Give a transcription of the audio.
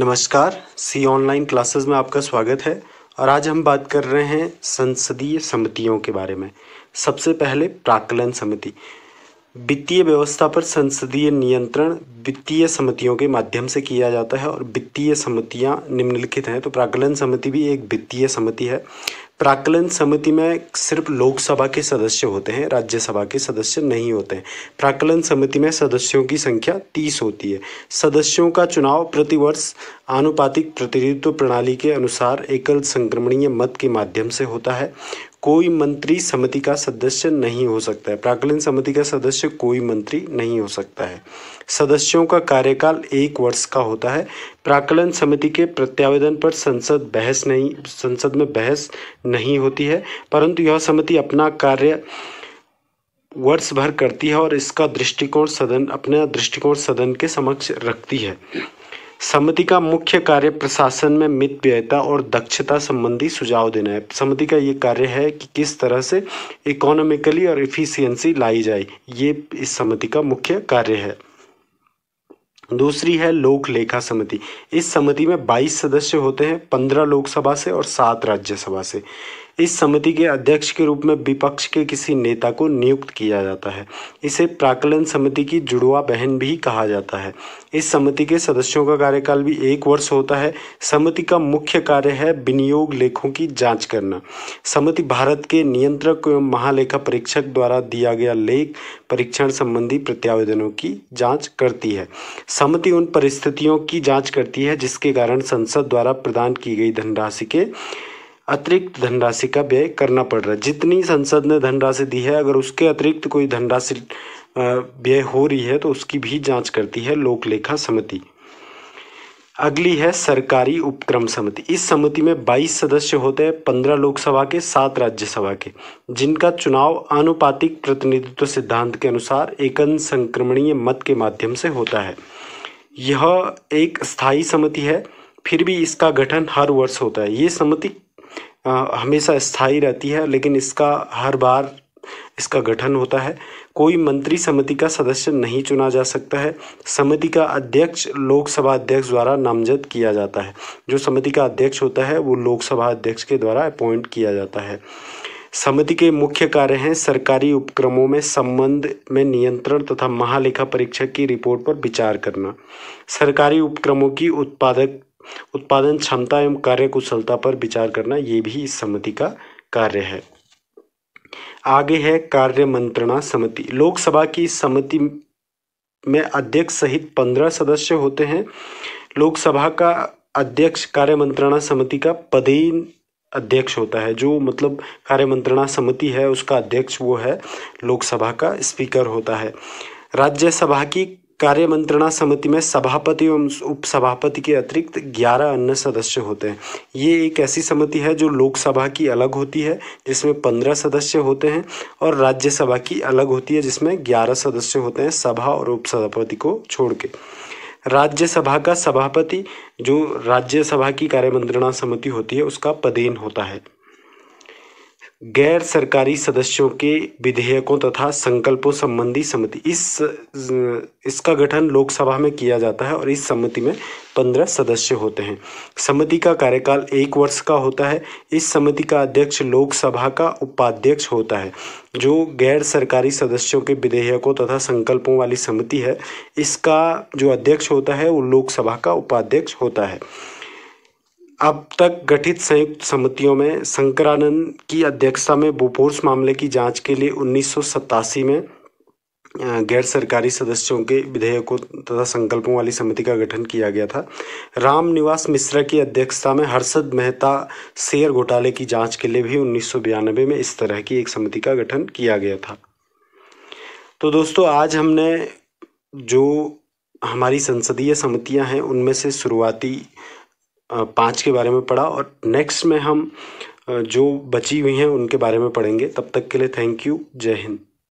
नमस्कार सी online classes में आपका स्वागत है और आज हम बात कर रहे हैं संसदीय समितियों के बारे में सबसे पहले प्राकलन समिति वित्तीय व्यवस्था पर संसदीय नियंत्रण वित्तीय समितियों के माध्यम से किया जाता है और वित्तीय समितियां निम्नलिखित हैं तो प्राकलन समिति भी एक वित्तीय समिति है प्राकलन समिति में सिर्फ लोकसभा के सदस्य होते हैं राज्यसभा के सदस्य नहीं होते हैं प्राकलन समिति में सदस्यों की संख्या तीस होती है सदस्यों का चुनाव प्रतिवर्ष आनुपातिक प्रतिनिधित्व प्रणाली के अनुसार एकल संक्रमणीय मत के माध्यम से होता है कोई मंत्री समिति का सदस्य नहीं हो सकता है प्राकलन समिति का सदस्य कोई मंत्री नहीं हो सकता है सदस्यों का कार्यकाल एक वर्ष का होता है प्राकलन समिति के प्रत्यावेदन पर संसद बहस नहीं संसद में बहस नहीं होती है परंतु यह समिति अपना कार्य वर्ष भर करती है और इसका दृष्टिकोण सदन अपना दृष्टिकोण सदन के समक्ष रखती है समिति का मुख्य कार्य प्रशासन में मित व्ययता और दक्षता संबंधी सुझाव देना है समिति का ये कार्य है कि किस तरह से इकोनॉमिकली और इफिशियंसी लाई जाए ये इस समिति का मुख्य कार्य है दूसरी है लोक लेखा समिति इस समिति में 22 सदस्य होते हैं 15 लोकसभा से और 7 राज्यसभा से इस समिति के अध्यक्ष के रूप में विपक्ष के किसी नेता को नियुक्त किया जाता है इसे प्राकलन समिति की जुड़वा बहन भी कहा जाता है इस समिति के सदस्यों का कार्यकाल भी एक वर्ष होता है समिति का मुख्य कार्य है विनियोग लेखों की जांच करना समिति भारत के नियंत्रक एवं महालेखा परीक्षक द्वारा दिया गया लेख परीक्षण संबंधी प्रत्यावेदनों की जाँच करती है समिति उन परिस्थितियों की जाँच करती है जिसके कारण संसद द्वारा प्रदान की गई धनराशि के अतिरिक्त धनराशि का व्यय करना पड़ रहा है जितनी संसद ने धनराशि दी है अगर उसके अतिरिक्त कोई धनराशि व्यय हो रही है तो उसकी भी जांच करती है लोक लेखा समिति अगली है सरकारी उपक्रम समिति इस समिति में 22 सदस्य होते हैं पंद्रह लोकसभा के सात राज्यसभा के जिनका चुनाव आनुपातिक प्रतिनिधित्व सिद्धांत के अनुसार एकन संक्रमणीय मत के माध्यम से होता है यह एक स्थायी समिति है फिर भी इसका गठन हर वर्ष होता है ये समिति हमेशा स्थायी रहती है लेकिन इसका हर बार इसका गठन होता है कोई मंत्री समिति का सदस्य नहीं चुना जा सकता है समिति का अध्यक्ष लोकसभा अध्यक्ष द्वारा नामजद किया जाता है जो समिति का अध्यक्ष होता है वो लोकसभा अध्यक्ष के द्वारा अपॉइंट किया जाता है समिति के मुख्य कार्य हैं सरकारी उपक्रमों में संबंध में नियंत्रण तथा महालेखा परीक्षक की रिपोर्ट पर विचार करना सरकारी उपक्रमों की उत्पादक उत्पादन क्षमता एवं कार्य कुशलता पर विचार करना ये भी इस समिति का कार्य है आगे है कार्य मंत्रणा समिति लोकसभा की समिति में अध्यक्ष सहित पंद्रह सदस्य होते हैं लोकसभा का अध्यक्ष कार्य मंत्रणा समिति का पदेन अध्यक्ष होता है जो मतलब कार्य मंत्रणा समिति है उसका अध्यक्ष वो है लोकसभा का स्पीकर होता है राज्यसभा की कार्य मंत्रणा समिति में सभापति एवं उपसभापति के अतिरिक्त 11 अन्य सदस्य होते हैं ये एक ऐसी समिति है जो लोकसभा की अलग होती है जिसमें 15 सदस्य होते हैं और राज्यसभा की अलग होती है जिसमें 11 सदस्य होते हैं सभा और उपसभापति को छोड़ के राज्यसभा का सभापति जो राज्यसभा की कार्यमंत्रणा समिति होती है उसका पदेन होता है गैर सरकारी सदस्यों के विधेयकों तथा संकल्पों संबंधी समिति इस इसका गठन लोकसभा में किया जाता है और इस समिति में पंद्रह सदस्य होते हैं समिति का कार्यकाल एक वर्ष का होता है इस समिति का अध्यक्ष लोकसभा का उपाध्यक्ष होता है जो गैर सरकारी सदस्यों के विधेयकों तथा संकल्पों वाली समिति है इसका जो अध्यक्ष होता है वो लोकसभा का उपाध्यक्ष होता है अब तक गठित संयुक्त समितियों में शंकरानंद की अध्यक्षता में बोफोर्स मामले की जांच के लिए उन्नीस में गैर सरकारी सदस्यों के विधेयकों तथा संकल्पों वाली समिति का गठन किया गया था राम निवास मिश्रा की अध्यक्षता में हर्षद मेहता शेयर घोटाले की जांच के लिए भी उन्नीस में इस तरह की एक समिति का गठन किया गया था तो दोस्तों आज हमने जो हमारी संसदीय समितियां हैं उनमें से शुरुआती पाँच के बारे में पढ़ा और नेक्स्ट में हम जो बची हुई हैं उनके बारे में पढ़ेंगे तब तक के लिए थैंक यू जय हिंद